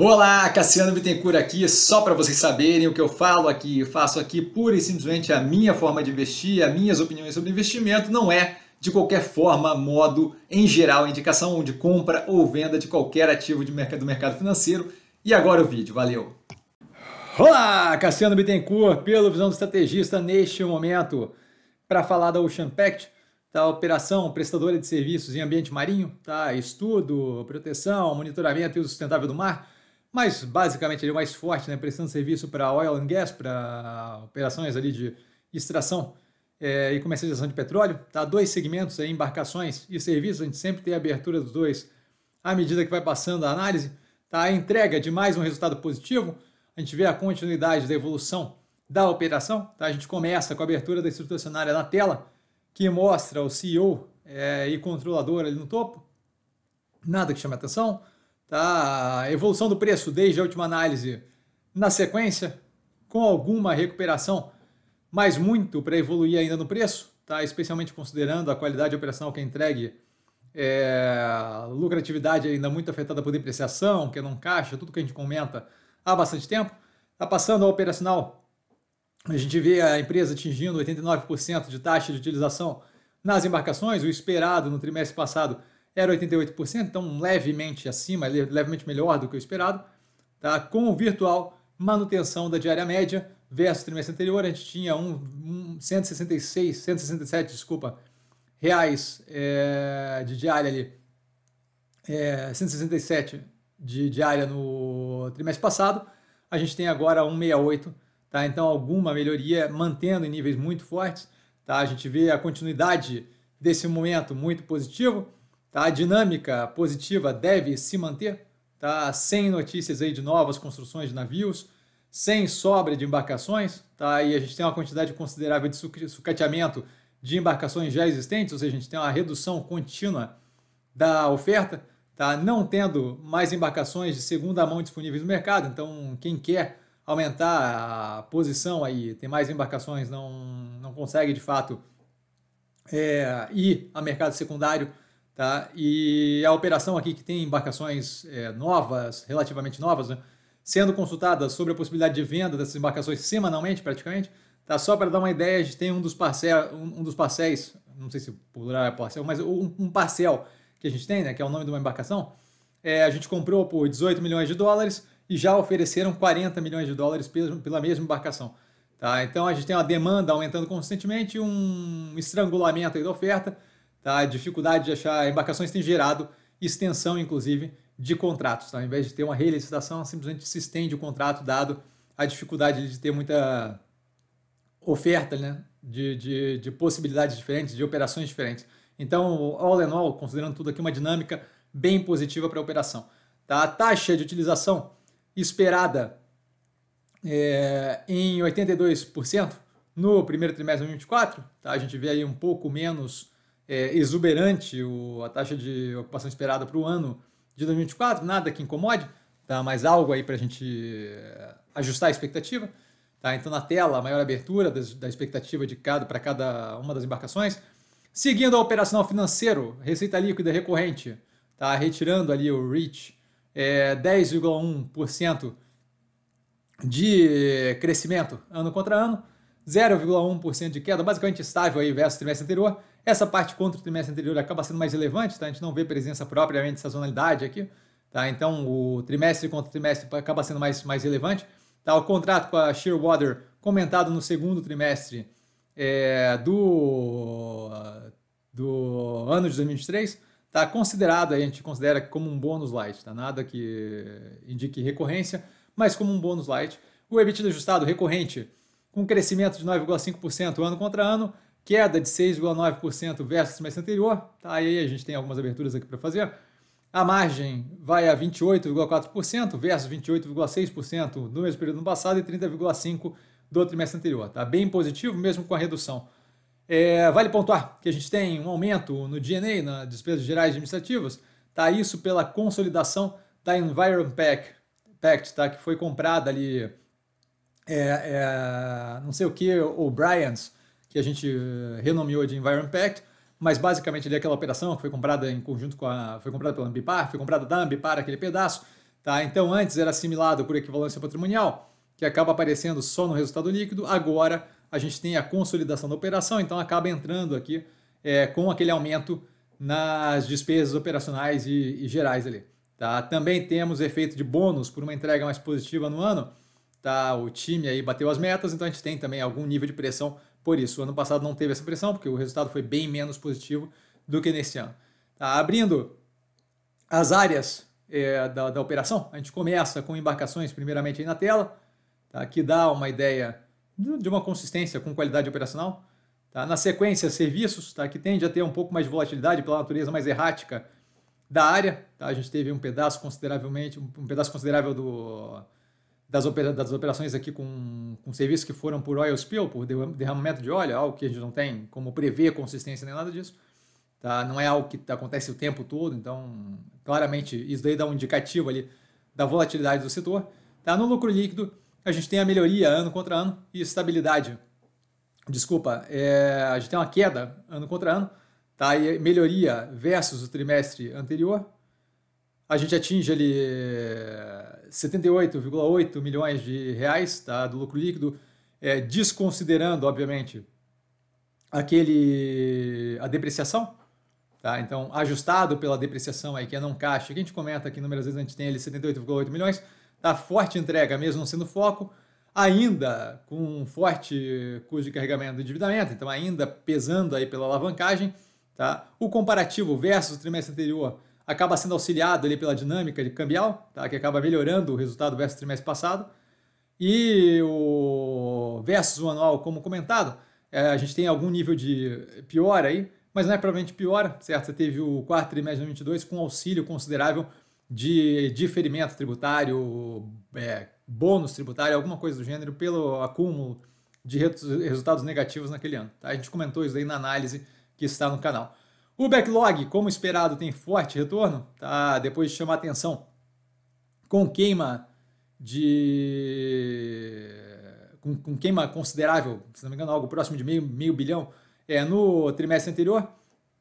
Olá, Cassiano Bittencourt aqui, só para vocês saberem o que eu falo aqui, eu faço aqui pura e simplesmente a minha forma de investir, as minhas opiniões sobre investimento, não é de qualquer forma, modo, em geral, indicação de compra ou venda de qualquer ativo de mercado, do mercado financeiro. E agora o vídeo, valeu! Olá, Cassiano Bittencourt, pelo Visão do Estrategista, neste momento, para falar da Ocean Pact, Operação prestadora de serviços em ambiente marinho, tá? Estudo, proteção, monitoramento e uso sustentável do mar, mas basicamente ele é o mais forte, né, prestando serviço para oil and gas, para operações ali de extração é, e comercialização de petróleo. Tá? Dois segmentos aí, embarcações e serviços, a gente sempre tem a abertura dos dois à medida que vai passando a análise. Tá? A entrega de mais um resultado positivo, a gente vê a continuidade da evolução da operação. Tá? A gente começa com a abertura da estrutura acionária na tela, que mostra o CEO é, eh, e controlador ali no topo. Nada que chame atenção. Tá? evolução do preço desde a última análise na sequência, com alguma recuperação, mas muito para evoluir ainda no preço, tá? especialmente considerando a qualidade operacional que é entregue, é, lucratividade ainda muito afetada por depreciação, que não caixa, tudo que a gente comenta há bastante tempo. Tá passando ao operacional, a gente vê a empresa atingindo 89% de taxa de utilização nas embarcações, o esperado no trimestre passado era 88%, então levemente acima, levemente melhor do que o esperado. Tá? Com o virtual, manutenção da diária média versus trimestre anterior, a gente tinha um, um 166, 167, desculpa, reais é, de diária ali, é, 167 de diária no trimestre passado, a gente tem agora 168, tá? Então alguma melhoria, mantendo em níveis muito fortes, tá? A gente vê a continuidade desse momento muito positivo, Tá? A dinâmica positiva deve se manter, tá? sem notícias aí de novas construções de navios, sem sobra de embarcações, tá? e a gente tem uma quantidade considerável de sucateamento de embarcações já existentes, ou seja, a gente tem uma redução contínua da oferta, tá? não tendo mais embarcações de segunda mão disponíveis no mercado, então quem quer aumentar a posição aí, tem mais embarcações, não, não consegue de fato é, ir a mercado secundário, Tá? E a operação aqui que tem embarcações é, novas, relativamente novas, né? sendo consultadas sobre a possibilidade de venda dessas embarcações semanalmente, praticamente, tá? só para dar uma ideia, a gente tem um dos, parcel, um, um dos parcéis, não sei se plural é parcel, mas um, um parcel que a gente tem, né, que é o nome de uma embarcação, é, a gente comprou por 18 milhões de dólares e já ofereceram 40 milhões de dólares pela mesma embarcação. Tá? Então a gente tem uma demanda aumentando constantemente, um estrangulamento da oferta, Tá? A dificuldade de achar embarcações tem gerado extensão, inclusive, de contratos. Tá? Ao invés de ter uma relicitação, simplesmente se estende o contrato, dado a dificuldade de ter muita oferta né? de, de, de possibilidades diferentes, de operações diferentes. Então, all in all, considerando tudo aqui, uma dinâmica bem positiva para a operação. Tá? A taxa de utilização esperada é, em 82% no primeiro trimestre de 2024, tá? a gente vê aí um pouco menos é, exuberante o, a taxa de ocupação esperada para o ano de 2024, nada que incomode, tá? mas algo aí para a gente é, ajustar a expectativa. Tá? Então, na tela, a maior abertura das, da expectativa de cada para cada uma das embarcações. Seguindo a operacional financeiro, receita líquida recorrente, tá? retirando ali o REACH, é, 10,1% de crescimento ano contra ano, 0,1% de queda, basicamente estável aí versus o trimestre anterior, essa parte contra o trimestre anterior acaba sendo mais relevante, tá? A gente não vê presença propriamente de sazonalidade aqui, tá? Então, o trimestre contra o trimestre acaba sendo mais, mais relevante. Tá? O contrato com a Shearwater, comentado no segundo trimestre é, do, do ano de 2023, está considerado, a gente considera como um bônus light, tá? nada que indique recorrência, mas como um bônus light. O EBITDA ajustado recorrente, com crescimento de 9,5% ano contra ano, queda de 6,9% versus o anterior. Tá, aí a gente tem algumas aberturas aqui para fazer. A margem vai a 28,4% versus 28,6% no mesmo período no passado e 30,5% do trimestre anterior. Tá bem positivo, mesmo com a redução. É, vale pontuar que a gente tem um aumento no DNA, nas despesas gerais administrativas, tá isso pela consolidação da EnvironPact, Pact, tá, que foi comprada ali, é, é, não sei o que, ou Bryant's, que a gente eh, renomeou de Environment Pact, mas basicamente ali aquela operação que foi comprada em conjunto com a. foi comprada pela Ambipar, foi comprada da Ambipar aquele pedaço. Tá? Então antes era assimilado por equivalência patrimonial, que acaba aparecendo só no resultado líquido, agora a gente tem a consolidação da operação, então acaba entrando aqui é, com aquele aumento nas despesas operacionais e, e gerais ali. Tá? Também temos efeito de bônus por uma entrega mais positiva no ano. Tá? O time aí bateu as metas, então a gente tem também algum nível de pressão por isso. O ano passado não teve essa pressão, porque o resultado foi bem menos positivo do que nesse ano. Tá, abrindo as áreas é, da, da, operação, a gente começa com embarcações, primeiramente aí na tela, tá, que dá uma ideia de uma consistência com qualidade operacional. Tá? Na sequência, serviços, tá? que tende a ter um pouco mais de volatilidade pela natureza mais errática da área. Tá? A gente teve um pedaço consideravelmente, um pedaço considerável do, das, opera, das operações aqui com, com serviços que foram por oil spill, por derramamento de óleo, algo que a gente não tem como prever consistência nem nada disso. Tá? Não é algo que acontece o tempo todo, então claramente isso daí dá um indicativo ali da volatilidade do setor. Tá? No lucro líquido, a gente tem a melhoria ano contra ano e estabilidade. Desculpa, é, a gente tem uma queda ano contra ano, tá? E melhoria versus o trimestre anterior, a gente atinge ali 78,8 eh, milhões de reais tá, do lucro líquido, é, desconsiderando, obviamente, aquele a depreciação, tá? Então, ajustado pela depreciação aí, que é não caixa, que a gente comenta aqui inúmeras vezes, a gente tem ali 78,8 milhões, tá? Forte entrega, mesmo sendo foco, ainda com um forte custo de carregamento do endividamento, então ainda pesando aí pela alavancagem, tá? O comparativo versus o trimestre anterior acaba sendo auxiliado ali pela dinâmica de cambial, tá? que acaba melhorando o resultado versus o trimestre passado. E o versus o anual, como comentado, é, a gente tem algum nível de piora aí, mas não é provavelmente piora, certo? Você teve o quarto trimestre de 2022 com auxílio considerável de diferimento tributário, é, bônus tributário, alguma coisa do gênero, pelo acúmulo de resultados negativos naquele ano. Tá? A gente comentou isso aí na análise que está no canal. O backlog, como esperado, tem forte retorno, tá? Depois chamar atenção com queima de com, com, queima considerável, se não me engano, algo próximo de meio, meio bilhão é, no trimestre anterior,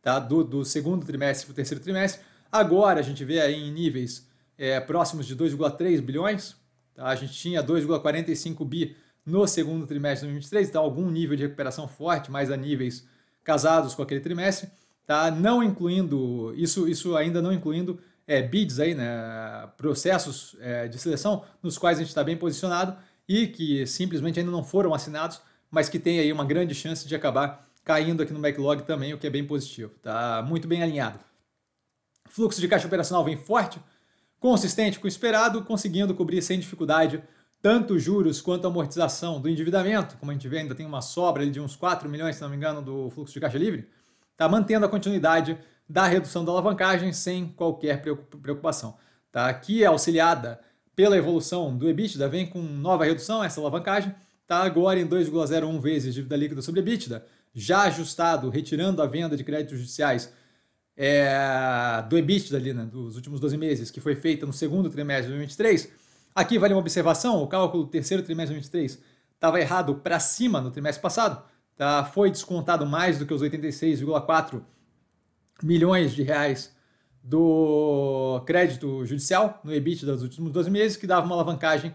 tá? do, do segundo trimestre para o terceiro trimestre. Agora a gente vê aí em níveis é, próximos de 2,3 bilhões. Tá? A gente tinha 2,45 bi no segundo trimestre de 2023, então algum nível de recuperação forte, mais a níveis casados com aquele trimestre tá? Não incluindo, isso, isso ainda não incluindo é, bids aí, né? Processos é, de seleção nos quais a gente está bem posicionado e que simplesmente ainda não foram assinados, mas que tem aí uma grande chance de acabar caindo aqui no backlog também, o que é bem positivo, tá? Muito bem alinhado. Fluxo de caixa operacional vem forte, consistente com o esperado, conseguindo cobrir sem dificuldade tanto juros quanto amortização do endividamento, como a gente vê, ainda tem uma sobra de uns 4 milhões, se não me engano, do fluxo de caixa livre, tá? mantendo a continuidade da redução da alavancagem sem qualquer preocupação. Tá? Aqui, é auxiliada pela evolução do EBITDA, vem com nova redução essa alavancagem, está agora em 2,01 vezes dívida líquida sobre EBITDA, já ajustado, retirando a venda de créditos judiciais é, do EBITDA ali, né, dos últimos 12 meses, que foi feita no segundo trimestre de 2023. Aqui vale uma observação, o cálculo do terceiro trimestre de 2023 estava errado para cima no trimestre passado, tá, foi descontado mais do que os 86,4 milhões de reais do crédito judicial no EBIT dos últimos 12 meses, que dava uma alavancagem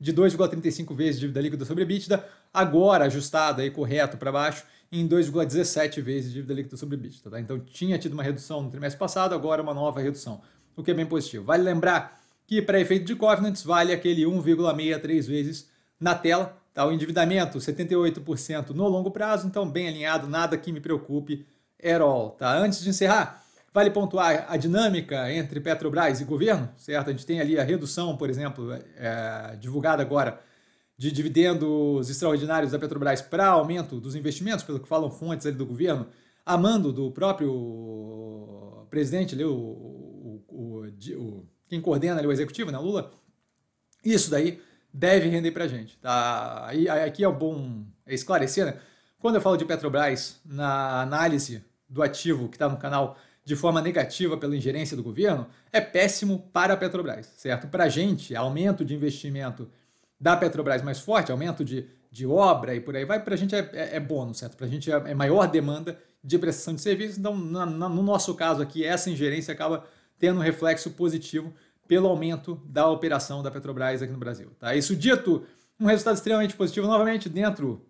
de 2,35 vezes dívida líquida sobre EBITDA, agora ajustada e correto para baixo em 2,17 vezes dívida líquida sobre EBITDA. Tá? Então tinha tido uma redução no trimestre passado, agora uma nova redução, o que é bem positivo. Vale lembrar que para efeito de covenants vale aquele 1,63 vezes na tela, Tá? O endividamento, 78% no longo prazo, então bem alinhado, nada que me preocupe at all. Tá? Antes de encerrar, vale pontuar a dinâmica entre Petrobras e governo, certo? A gente tem ali a redução, por exemplo, é, é divulgada agora, de dividendos extraordinários da Petrobras para aumento dos investimentos, pelo que falam fontes ali do governo, amando do próprio presidente, ali, o, o, o, o quem coordena ali o executivo, né, Lula, isso daí deve render para a gente. Tá? E aqui é um bom esclarecer, né? Quando eu falo de Petrobras na análise do ativo que está no canal de forma negativa pela ingerência do governo, é péssimo para a Petrobras, certo? Para a gente, aumento de investimento da Petrobras mais forte, aumento de, de obra e por aí vai, para a gente é, é, é bônus, certo? Para a gente é, é, maior demanda de prestação de serviços. então na, na, no nosso caso aqui, essa ingerência acaba tendo um reflexo positivo pelo aumento da operação da Petrobras aqui no Brasil. Tá? Isso dito, um resultado extremamente positivo novamente dentro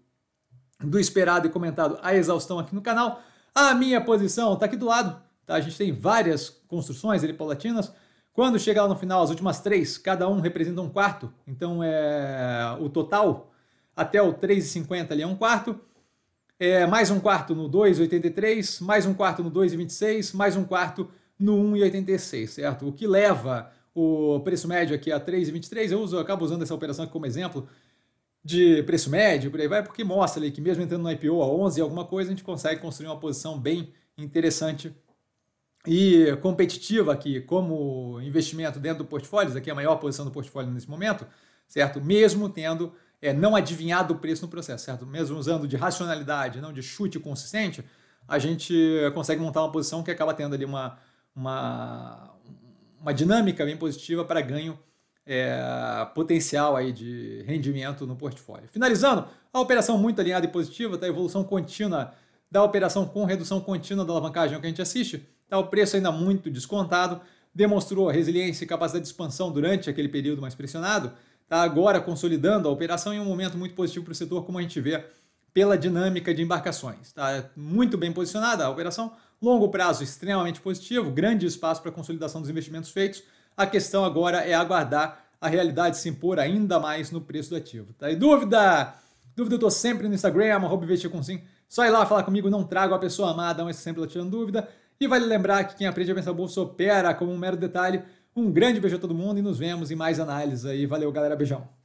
do esperado e comentado a exaustão aqui no canal. A minha posição está aqui do lado. Tá? A gente tem várias construções ali paulatinas. Quando chegar lá no final, as últimas três, cada um representa um quarto. Então é o total até o 3,50 ali é um quarto. É, mais um quarto no 2,83, mais um quarto no 2,26, mais um quarto no 1,86, certo? O que leva o preço médio aqui a 3,23, eu uso, eu acabo usando essa operação aqui como exemplo de preço médio, por aí vai, porque mostra ali que mesmo entrando no IPO a 11 alguma coisa, a gente consegue construir uma posição bem interessante e competitiva aqui como investimento dentro do portfólio, isso aqui é a maior posição do portfólio nesse momento, certo? Mesmo tendo é, não adivinhado o preço no processo, certo? Mesmo usando de racionalidade, não de chute consistente, a gente consegue montar uma posição que acaba tendo ali uma, uma, uma dinâmica bem positiva para ganho é, potencial aí de rendimento no portfólio. Finalizando, a operação muito alinhada e positiva, tá? a evolução contínua da operação com redução contínua da alavancagem é que a gente assiste, tá? o preço ainda muito descontado, demonstrou resiliência e capacidade de expansão durante aquele período mais pressionado, está agora consolidando a operação em um momento muito positivo para o setor, como a gente vê pela dinâmica de embarcações. Está muito bem posicionada a operação, Longo prazo extremamente positivo, grande espaço para consolidação dos investimentos feitos. A questão agora é aguardar a realidade se impor ainda mais no preço do ativo. Tá? aí dúvida? Dúvida eu tô sempre no Instagram, arroba Só ir lá falar comigo, não trago a pessoa amada, é mas sempre tô tirando dúvida. E vale lembrar que quem aprende a pensar bolsa opera como um mero detalhe. Um grande beijo a todo mundo e nos vemos em mais análises aí. Valeu, galera. Beijão.